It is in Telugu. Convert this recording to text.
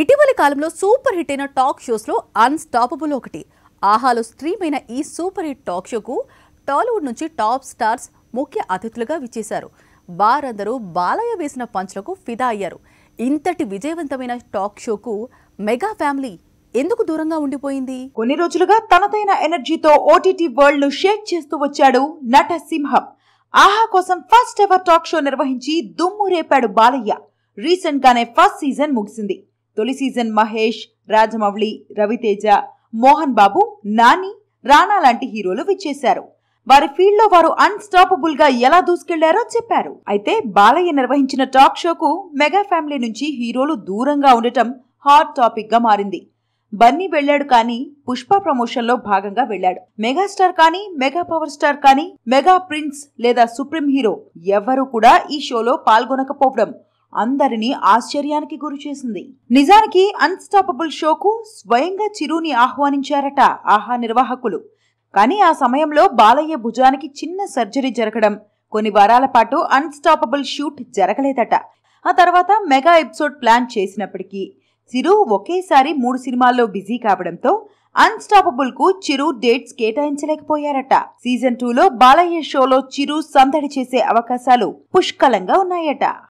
ఇటీవలి కాలంలో సూపర్ హిట్ అయిన టాక్ షోస్లో అన్స్టాపబుల్ ఒకటి ఆహాలో అయిన ఈ సూపర్ హిట్ టాక్ షోకు టాలీవుడ్ నుంచి టాప్ స్టార్స్ ముఖ్య అతిథులుగా విచ్చేశారు వారందరూ బాలయ్య వేసిన పంచ్లకు ఫిదా అయ్యారు ఇంతటి విజయవంతమైన టాక్ షోకు మెగా ఫ్యామిలీ ఎందుకు దూరంగా ఉండిపోయింది కొన్ని రోజులుగా తనదైన ఎనర్జీతో ఓటీటీ వరల్డ్ ను షేక్ చేస్తూ వచ్చాడు నట సింహం ఆహా కోసం ఫస్ట్ ఎవర్ టాక్ షో నిర్వహించి దుమ్ము రేపాడు బాలయ్య రీసెంట్ గానే ఫస్ట్ సీజన్ ముగిసింది తొలి సీజన్ మహేష్ రాజమౌళి రవితేజ మోహన్ బాబు నాని రాణా లాంటి హీరోలు విచ్చేశారు వారి ఫీల్డ్ లో వారు అన్స్టాపబుల్ గా ఎలా దూసుకెళ్లారో చెప్పారు అయితే బాలయ్య నిర్వహించిన టాక్ షోకు మెగా ఫ్యామిలీ నుంచి హీరోలు దూరంగా ఉండటం హాట్ టాపిక్ గా మారింది బన్నీ వెళ్లాడు కానీ పుష్ప ప్రమోషన్ లో భాగంగా వెళ్లాడు మెగాస్టార్ కానీ మెగా పవర్ స్టార్ కానీ మెగా ప్రిన్స్ లేదా సుప్రీం హీరో ఎవరు కూడా ఈ షోలో పాల్గొనకపోవడం అందరినీ ఆశ్చర్యానికి గురిచేసింది నిజానికి అన్స్టాపబుల్ షోకు స్వయంగా చిరుని ఆహ్వానించారట ఆహా నిర్వాహకులు కానీ ఆ సమయంలో బాలయ్య భుజానికి చిన్న సర్జరీ జరగడం కొన్ని వారాల పాటు అన్స్టాపబుల్ షూట్ జరగలేదట ఆ తర్వాత మెగా ఎపిసోడ్ ప్లాన్ చేసినప్పటికీ చిరు ఒకేసారి మూడు సినిమాల్లో బిజీ కావడంతో అన్స్టాపబుల్ కు చిరు డేట్స్ కేటాయించలేకపోయారట సీజన్ టూలో బాలయ్య షోలో చిరు సందడి చేసే అవకాశాలు పుష్కలంగా ఉన్నాయట